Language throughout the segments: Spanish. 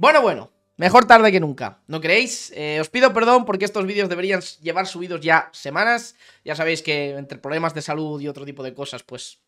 Bueno, bueno, mejor tarde que nunca, ¿no creéis? Eh, os pido perdón porque estos vídeos deberían llevar subidos ya semanas. Ya sabéis que entre problemas de salud y otro tipo de cosas, pues...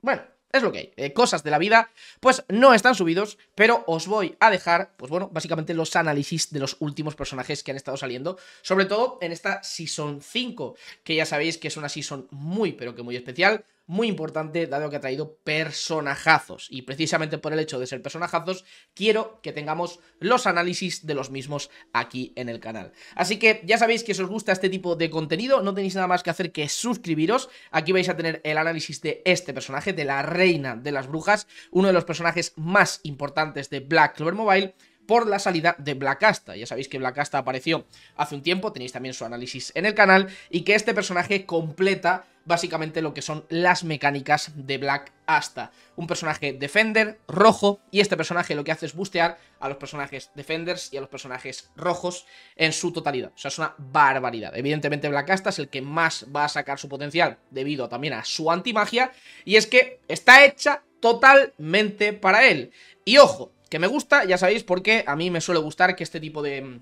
Bueno, es lo que hay, eh, cosas de la vida, pues no están subidos, pero os voy a dejar, pues bueno, básicamente los análisis de los últimos personajes que han estado saliendo, sobre todo en esta Season 5, que ya sabéis que es una Season muy, pero que muy especial, muy importante, dado que ha traído personajazos. Y precisamente por el hecho de ser personajazos, quiero que tengamos los análisis de los mismos aquí en el canal. Así que ya sabéis que si os gusta este tipo de contenido, no tenéis nada más que hacer que suscribiros. Aquí vais a tener el análisis de este personaje, de la reina de las brujas, uno de los personajes más importantes de Black Clover Mobile por la salida de Asta Ya sabéis que Black Asta apareció hace un tiempo, tenéis también su análisis en el canal, y que este personaje completa básicamente lo que son las mecánicas de Black Asta. Un personaje Defender rojo y este personaje lo que hace es bustear a los personajes Defenders y a los personajes rojos en su totalidad. O sea, es una barbaridad. Evidentemente Black Asta es el que más va a sacar su potencial debido también a su antimagia y es que está hecha totalmente para él. Y ojo, que me gusta, ya sabéis, porque a mí me suele gustar que este tipo de,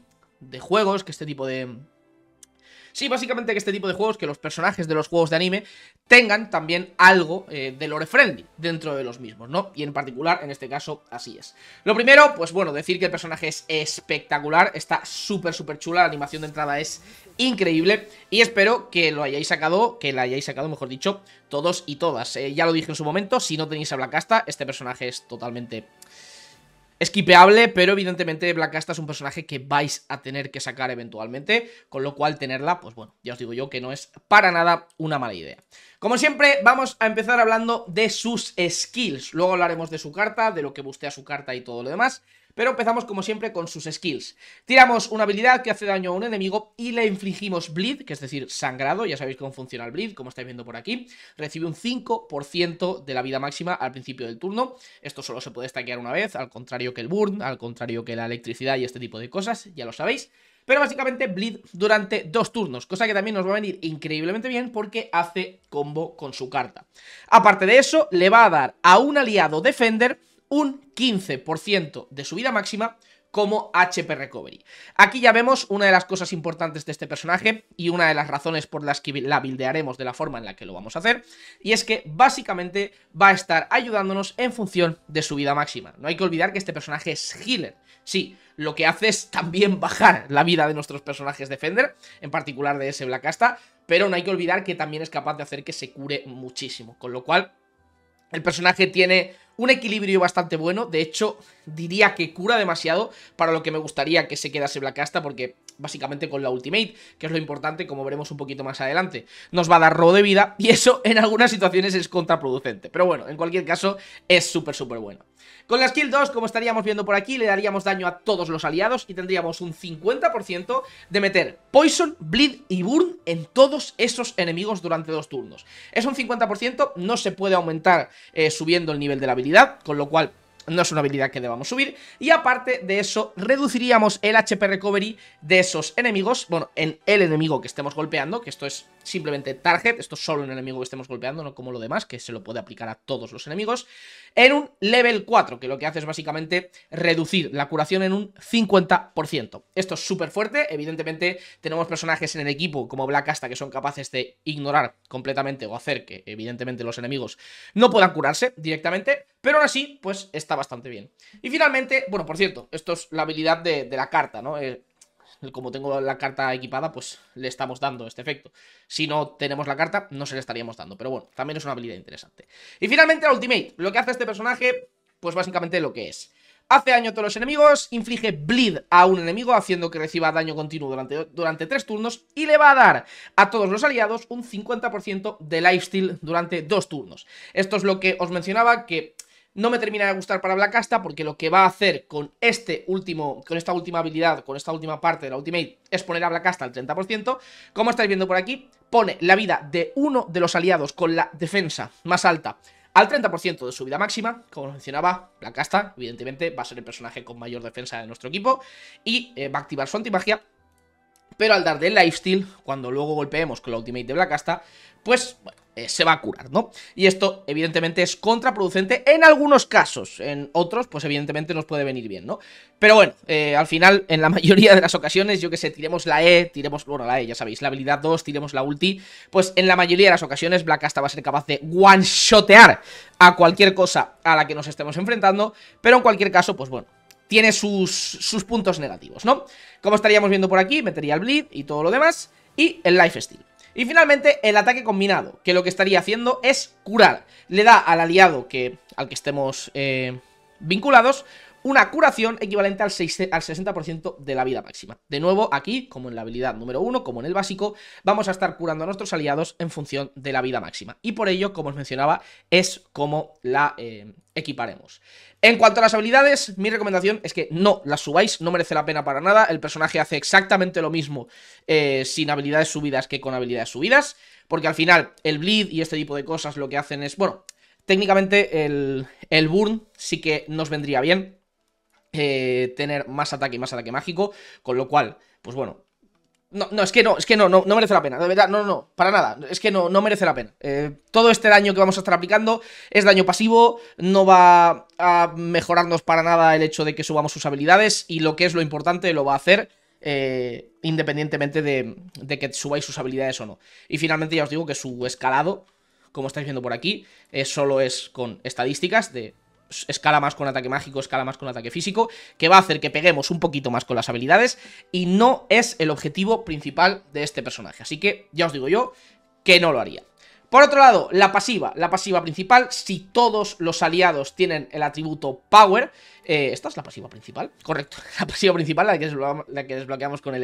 juegos, que este tipo de... Sí, básicamente que este tipo de juegos, que los personajes de los juegos de anime tengan también algo eh, de lore friendly dentro de los mismos, ¿no? Y en particular, en este caso, así es. Lo primero, pues bueno, decir que el personaje es espectacular, está súper, súper chula, la animación de entrada es increíble y espero que lo hayáis sacado, que la hayáis sacado, mejor dicho, todos y todas. Eh, ya lo dije en su momento, si no tenéis a Blancasta, este personaje es totalmente esquipeable, pero evidentemente Black Casta es un personaje que vais a tener que sacar eventualmente, con lo cual tenerla, pues bueno, ya os digo yo que no es para nada una mala idea. Como siempre, vamos a empezar hablando de sus skills, luego hablaremos de su carta, de lo que bustea su carta y todo lo demás, pero empezamos como siempre con sus skills. Tiramos una habilidad que hace daño a un enemigo y le infligimos bleed, que es decir, sangrado, ya sabéis cómo funciona el bleed, como estáis viendo por aquí. Recibe un 5% de la vida máxima al principio del turno. Esto solo se puede stackear una vez, al contrario que el burn, al contrario que la electricidad y este tipo de cosas, ya lo sabéis. Pero básicamente bleed durante dos turnos, cosa que también nos va a venir increíblemente bien porque hace combo con su carta. Aparte de eso, le va a dar a un aliado defender un 15% de su vida máxima como HP Recovery. Aquí ya vemos una de las cosas importantes de este personaje y una de las razones por las que la buildearemos de la forma en la que lo vamos a hacer, y es que básicamente va a estar ayudándonos en función de su vida máxima. No hay que olvidar que este personaje es healer. Sí, lo que hace es también bajar la vida de nuestros personajes defender, en particular de ese Black Asta, pero no hay que olvidar que también es capaz de hacer que se cure muchísimo, con lo cual el personaje tiene un equilibrio bastante bueno. De hecho, diría que cura demasiado para lo que me gustaría que se quedase Black casta porque básicamente con la Ultimate, que es lo importante, como veremos un poquito más adelante. Nos va a dar robo de vida y eso en algunas situaciones es contraproducente. Pero bueno, en cualquier caso, es súper, súper bueno. Con la skill 2, como estaríamos viendo por aquí, le daríamos daño a todos los aliados y tendríamos un 50% de meter Poison, Bleed y Burn en todos esos enemigos durante dos turnos. Es un 50%, no se puede aumentar eh, subiendo el nivel de la habilidad, con lo cual no es una habilidad que debamos subir y aparte de eso reduciríamos el HP recovery de esos enemigos, bueno, en el enemigo que estemos golpeando, que esto es simplemente target, esto es solo un enemigo que estemos golpeando, no como lo demás, que se lo puede aplicar a todos los enemigos, en un level 4, que lo que hace es básicamente reducir la curación en un 50%. Esto es súper fuerte, evidentemente tenemos personajes en el equipo como Black Asta que son capaces de ignorar completamente o hacer que evidentemente los enemigos no puedan curarse directamente, pero aún así, pues está bastante bien. Y finalmente, bueno, por cierto, esto es la habilidad de, la carta, ¿no? Eh, como tengo la carta equipada, pues le estamos dando este efecto. Si no tenemos la carta, no se le estaríamos dando. Pero bueno, también es una habilidad interesante. Y finalmente la Ultimate. Lo que hace este personaje, pues básicamente lo que es. Hace daño a todos los enemigos, inflige bleed a un enemigo haciendo que reciba daño continuo durante, durante 3 turnos y le va a dar a todos los aliados un 50% de lifesteal durante dos turnos. Esto es lo que os mencionaba que no me termina de gustar para Casta porque lo que va a hacer con este último, con esta última habilidad, con esta última parte de la Ultimate, es poner a Casta al 30%. Como estáis viendo por aquí, pone la vida de uno de los aliados con la defensa más alta al 30% de su vida máxima, como mencionaba, Casta, evidentemente, va a ser el personaje con mayor defensa de nuestro equipo, y eh, va a activar su antimagia, pero al dar del lifesteal, cuando luego golpeemos con la ultimate de Casta, pues, bueno, eh, se va a curar, ¿no? Y esto, evidentemente, es contraproducente en algunos casos. En otros, pues evidentemente nos puede venir bien, ¿no? Pero bueno, eh, al final, en la mayoría de las ocasiones, yo que sé, tiremos la E, tiremos, bueno, la E, ya sabéis, la habilidad 2, tiremos la ulti. Pues en la mayoría de las ocasiones, Black Asta va a ser capaz de one-shotear a cualquier cosa a la que nos estemos enfrentando. Pero en cualquier caso, pues bueno, tiene sus, sus puntos negativos, ¿no? Como estaríamos viendo por aquí, metería el bleed y todo lo demás. Y el lifesteal. Y finalmente el ataque combinado, que lo que estaría haciendo es curar. Le da al aliado que, al que estemos eh, vinculados una curación equivalente al, 60% de la vida máxima. De nuevo, aquí, como en la habilidad número 1, como en el básico, vamos a estar curando a nuestros aliados en función de la vida máxima. Y por ello, como os mencionaba, es como la... Eh, equiparemos. En cuanto a las habilidades, mi recomendación es que no las subáis, no merece la pena para nada. El personaje hace exactamente lo mismo eh, sin habilidades subidas que con habilidades subidas, porque al final el bleed y este tipo de cosas lo que hacen es, bueno, técnicamente el burn sí que nos vendría bien, eh, tener más ataque y más ataque mágico, con lo cual, pues bueno, no, no, es que no, es que no, no, merece la pena, de verdad, no, no, para nada, es que no, no merece la pena. Eh, todo este daño que vamos a estar aplicando es daño pasivo, no va a mejorarnos para nada el hecho de que subamos sus habilidades y lo que es lo importante lo va a hacer eh, independientemente de, que subáis sus habilidades o no. Y finalmente ya os digo que su escalado, como estáis viendo por aquí, solo es con estadísticas de escala más con ataque mágico, escala más con ataque físico, que va a hacer que peguemos un poquito más con las habilidades y no es el objetivo principal de este personaje. Así que ya os digo yo que no lo haría. Por otro lado, la pasiva, la pasiva principal, si todos los aliados tienen el atributo Power, eh, esta es la pasiva principal, correcto. La pasiva principal, la que, desbloqueamos, con el desbloqueamos con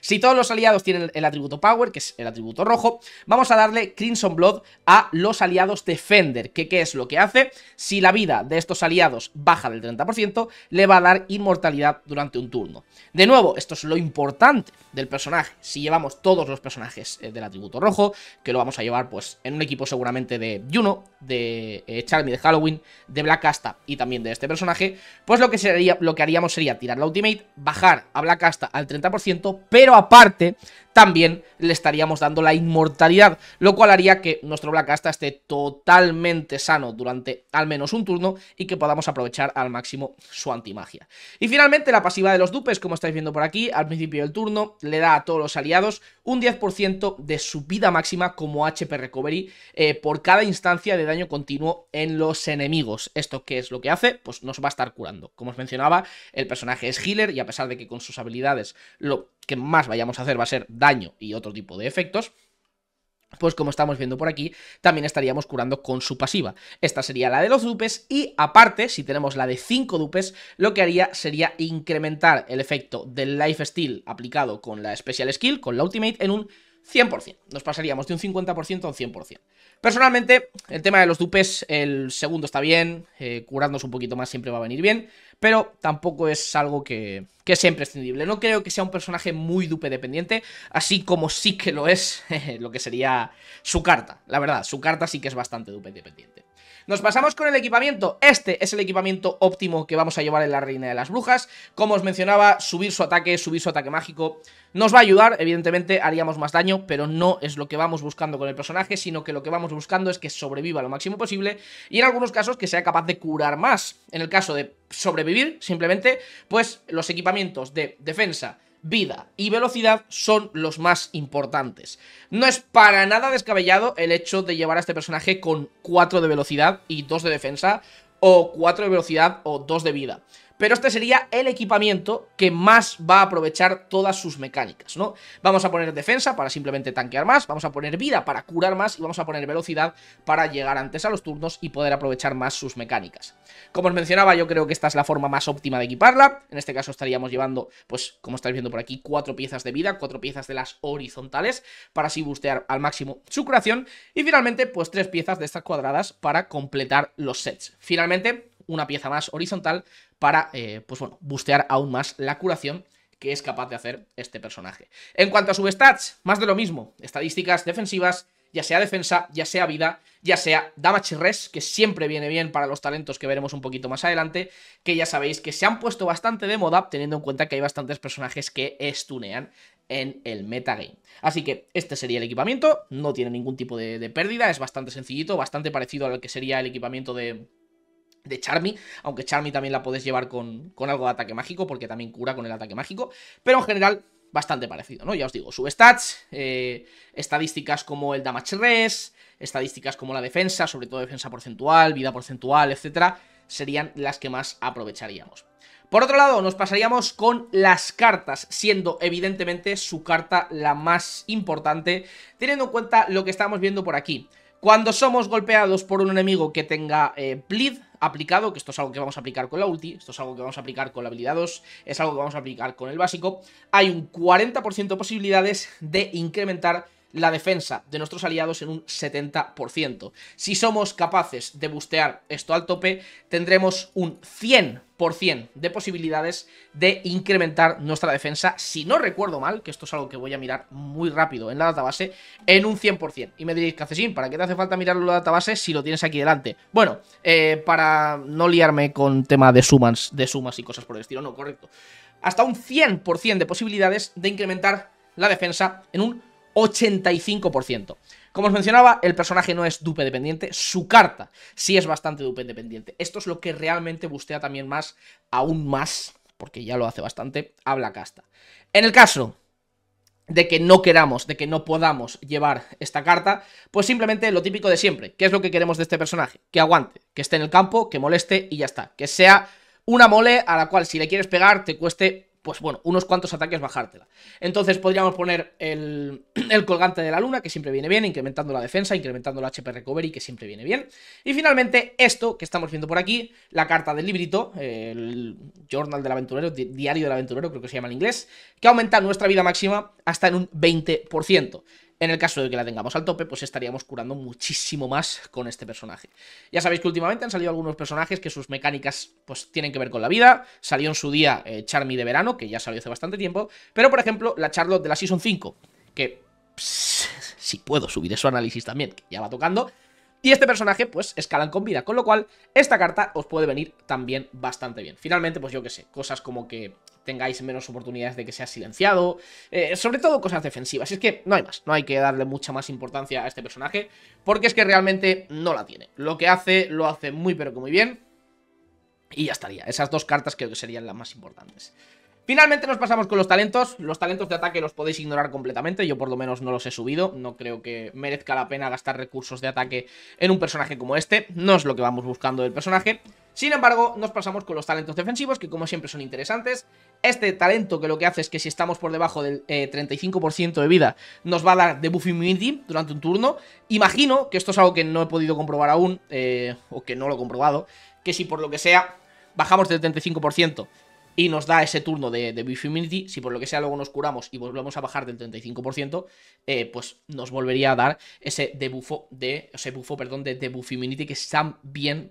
Si todos los aliados tienen el, atributo Power, que es el atributo rojo, vamos a darle Crimson Blood a los aliados Defender, que qué es lo que hace. Si la vida de estos aliados baja del 30%, le va a dar inmortalidad durante un turno. De nuevo, esto es lo importante del personaje. Si llevamos todos los personajes eh, del atributo rojo, que lo vamos a llevar pues en un equipo seguramente de Juno, de eh, Charmy de Halloween, de Black Asta y también de este personaje, pues lo que, sería, lo que haríamos sería tirar la ultimate, bajar a Black al 30%, pero aparte también le estaríamos dando la inmortalidad, lo cual haría que nuestro Black Asta esté totalmente sano durante al menos un turno y que podamos aprovechar al máximo su antimagia. Y finalmente la pasiva de los dupes, como estáis viendo por aquí, al principio del turno le da a todos los aliados un 10% de su vida máxima como HP Recovery eh, por cada instancia de daño continuo en los enemigos. ¿Esto qué es lo que hace? Pues nos va a estar curando. Como os mencionaba, el personaje es healer y a pesar de que con sus habilidades lo que más vayamos a hacer va a ser daño y otro tipo de efectos, pues como estamos viendo por aquí, también estaríamos curando con su pasiva. Esta sería la de los dupes y aparte, si tenemos la de 5 dupes, lo que haría sería incrementar el efecto del Life aplicado con la Special Skill, con la Ultimate, en un 100%. Nos pasaríamos de un 50% a un 100%. Personalmente, el tema de los dupes, el segundo está bien, eh, curarnos un poquito más siempre va a venir bien, pero tampoco es algo que, que sea imprescindible. No creo que sea un personaje muy dupe dependiente, así como sí que lo es lo que sería su carta. La verdad, su carta sí que es bastante dupe dependiente. Nos pasamos con el equipamiento. Este es el equipamiento óptimo que vamos a llevar en la Reina de las Brujas. Como os mencionaba, subir su ataque, subir su ataque mágico. Nos va a ayudar, evidentemente haríamos más daño, pero no es lo que vamos buscando con el personaje, sino que lo que vamos buscando es que sobreviva lo máximo posible y en algunos casos que sea capaz de curar más. En el caso de sobrevivir, simplemente, pues los equipamientos de defensa, vida y velocidad son los más importantes. No es para nada descabellado el hecho de llevar a este personaje con 4 de velocidad y 2 de defensa, o 4 de velocidad o 2 de vida pero este sería el equipamiento que más va a aprovechar todas sus mecánicas, ¿no? Vamos a poner defensa para simplemente tanquear más, vamos a poner vida para curar más y vamos a poner velocidad para llegar antes a los turnos y poder aprovechar más sus mecánicas. Como os mencionaba, yo creo que esta es la forma más óptima de equiparla, en este caso estaríamos llevando, pues como estáis viendo por aquí, cuatro piezas de vida, cuatro piezas de las horizontales, para así bustear al máximo su curación, y finalmente, pues tres piezas de estas cuadradas para completar los sets. Finalmente, una pieza más horizontal para, eh, pues bueno, bustear aún más la curación que es capaz de hacer este personaje. En cuanto a sub-stats, más de lo mismo. Estadísticas defensivas, ya sea defensa, ya sea vida, ya sea damage res, que siempre viene bien para los talentos que veremos un poquito más adelante, que ya sabéis que se han puesto bastante de moda teniendo en cuenta que hay bastantes personajes que estunean en el metagame. Así que este sería el equipamiento, no tiene ningún tipo de, de pérdida, es bastante sencillito, bastante parecido al que sería el equipamiento de, de Charmy, aunque Charmy también la puedes llevar con, algo de ataque mágico, porque también cura con el ataque mágico, pero en general bastante parecido, ¿no? Ya os digo, substats, stats, eh, estadísticas como el damage res, estadísticas como la defensa, sobre todo defensa porcentual, vida porcentual, etcétera, serían las que más aprovecharíamos. Por otro lado, nos pasaríamos con las cartas, siendo evidentemente su carta la más importante, teniendo en cuenta lo que estamos viendo por aquí. Cuando somos golpeados por un enemigo que tenga eh, bleed aplicado, que esto es algo que vamos a aplicar con la ulti, esto es algo que vamos a aplicar con la habilidad 2, es algo que vamos a aplicar con el básico, hay un 40% de posibilidades de incrementar la defensa de nuestros aliados en un 70%. Si somos capaces de bustear esto al tope, tendremos un 100% de posibilidades de incrementar nuestra defensa, si no recuerdo mal, que esto es algo que voy a mirar muy rápido en la database, en un 100%. Y me diréis, sin ¿para qué te hace falta mirarlo en la database si lo tienes aquí delante? Bueno, eh, para no liarme con tema de sumas, de sumas y cosas por el estilo, no, correcto. Hasta un 100% de posibilidades de incrementar la defensa en un 85%. Como os mencionaba, el personaje no es dupe dependiente, su carta sí es bastante dupe dependiente. Esto es lo que realmente bustea también más, aún más, porque ya lo hace bastante, habla casta. En el caso de que no queramos, de que no podamos llevar esta carta, pues simplemente lo típico de siempre. ¿Qué es lo que queremos de este personaje? Que aguante, que esté en el campo, que moleste y ya está. Que sea una mole a la cual si le quieres pegar te cueste pues bueno, unos cuantos ataques bajártela. Entonces podríamos poner el, colgante de la luna, que siempre viene bien, incrementando la defensa, incrementando el HP recovery, que siempre viene bien. Y finalmente esto que estamos viendo por aquí, la carta del librito, el journal del aventurero, diario del aventurero, creo que se llama en inglés, que aumenta nuestra vida máxima hasta en un 20%. En el caso de que la tengamos al tope, pues estaríamos curando muchísimo más con este personaje. Ya sabéis que últimamente han salido algunos personajes que sus mecánicas pues tienen que ver con la vida. Salió en su día eh, Charmy de verano, que ya salió hace bastante tiempo. Pero, por ejemplo, la Charlotte de la Season 5, que... si puedo subir eso análisis también, que ya va tocando. Y este personaje, pues, escalan con vida, con lo cual esta carta os puede venir también bastante bien. Finalmente, pues yo qué sé, cosas como que tengáis menos oportunidades de que sea silenciado. Eh, sobre todo cosas defensivas. es que no hay más, no hay que darle mucha más importancia a este personaje, porque es que realmente no la tiene. Lo que hace, lo hace muy pero que muy bien. Y ya estaría. Esas dos cartas creo que serían las más importantes. Finalmente nos pasamos con los talentos. Los talentos de ataque los podéis ignorar completamente. Yo por lo menos no los he subido. No creo que merezca la pena gastar recursos de ataque en un personaje como este. No es lo que vamos buscando del personaje. Sin embargo, nos pasamos con los talentos defensivos, que como siempre son interesantes. Este talento que lo que hace es que si estamos por debajo del 35% eh, de vida, nos va a dar debuff immunity durante un turno. Imagino que esto es algo que no he podido comprobar aún, eh, o que no lo he comprobado, que si por lo que sea bajamos del 35% y nos da ese turno de, de immunity. Si por lo que sea luego nos curamos y volvemos a bajar del 35%, eh, pues nos volvería a dar ese debufo de. Ese buffo perdón, de debuff Immunity que también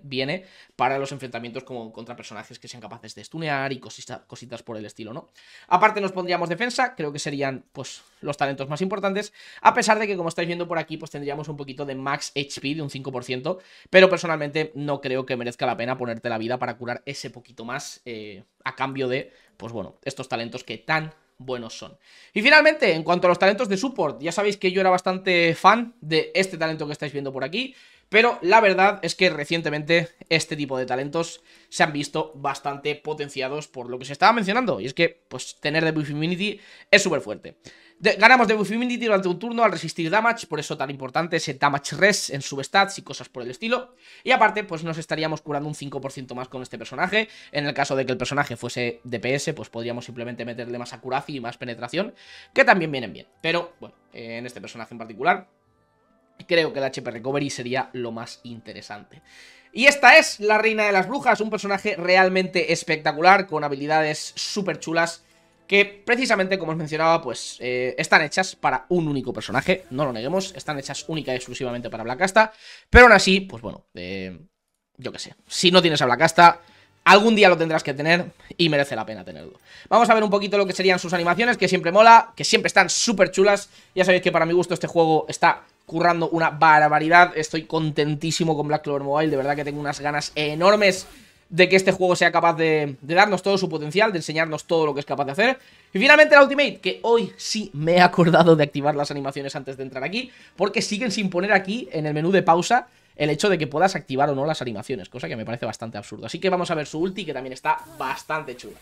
bien viene para los enfrentamientos como contra personajes que sean capaces de stunear y cositas por el estilo, ¿no? Aparte, nos pondríamos defensa, creo que serían pues los talentos más importantes. A pesar de que, como estáis viendo por aquí, pues tendríamos un poquito de max HP de un 5%. Pero personalmente no creo que merezca la pena ponerte la vida para curar ese poquito más. Eh, a cambio de, pues bueno, estos talentos que tan buenos son. Y finalmente, en cuanto a los talentos de support, ya sabéis que yo era bastante fan de este talento que estáis viendo por aquí, pero la verdad es que recientemente este tipo de talentos se han visto bastante potenciados por lo que se estaba mencionando, y es que pues tener de Infinity es súper fuerte ganamos de Buffy durante un turno al resistir damage, por eso tan importante ese damage res en substats y cosas por el estilo. Y aparte, pues nos estaríamos curando un 5% más con este personaje. En el caso de que el personaje fuese DPS, pues podríamos simplemente meterle más accuracy y más penetración, que también vienen bien. Pero, bueno, en este personaje en particular, creo que el HP Recovery sería lo más interesante. Y esta es la Reina de las Brujas, un personaje realmente espectacular, con habilidades súper chulas que precisamente, como os mencionaba, pues eh, están hechas para un único personaje, no lo neguemos, están hechas única y exclusivamente para casta pero aún así, pues bueno, eh, yo qué sé, si no tienes a casta Algún día lo tendrás que tener y merece la pena tenerlo. Vamos a ver un poquito lo que serían sus animaciones, que siempre mola, que siempre están súper chulas. Ya sabéis que para mi gusto este juego está currando una barbaridad. Estoy contentísimo con Black Clover Mobile, de verdad que tengo unas ganas enormes de que este juego sea capaz de, darnos todo su potencial, de enseñarnos todo lo que es capaz de hacer. Y finalmente la Ultimate, que hoy sí me he acordado de activar las animaciones antes de entrar aquí, porque siguen sin poner aquí en el menú de pausa el hecho de que puedas activar o no las animaciones, cosa que me parece bastante absurdo. Así que vamos a ver su ulti, que también está bastante chula.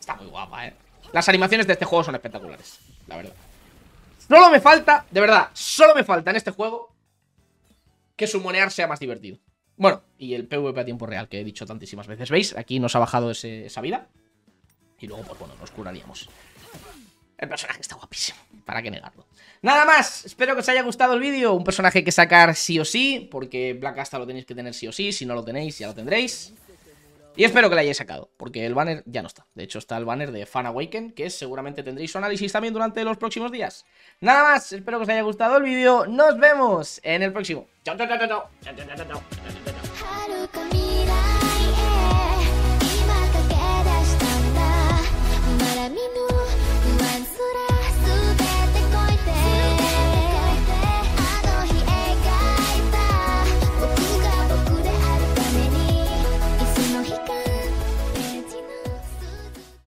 Está muy guapa, ¿eh? Las animaciones de este juego son espectaculares, la verdad. Solo me falta, de verdad, solo me falta en este juego que su monear sea más divertido. Bueno, y el PvP a tiempo real que he dicho tantísimas veces. ¿Veis? Aquí nos ha bajado esa vida. Y luego, pues bueno, nos curaríamos. El personaje está guapísimo, para qué negarlo. Nada más, espero que os haya gustado el vídeo. Un personaje que sacar sí o sí, porque Black Asta lo tenéis que tener sí o sí. Si no lo tenéis, ya lo tendréis. Y espero que la hayáis sacado, porque el banner ya no está. De hecho, está el banner de Fan Awaken, que seguramente tendréis su análisis también durante los próximos días. Nada más, espero que os haya gustado el vídeo. Nos vemos en el próximo. chao, chao, chao, chao.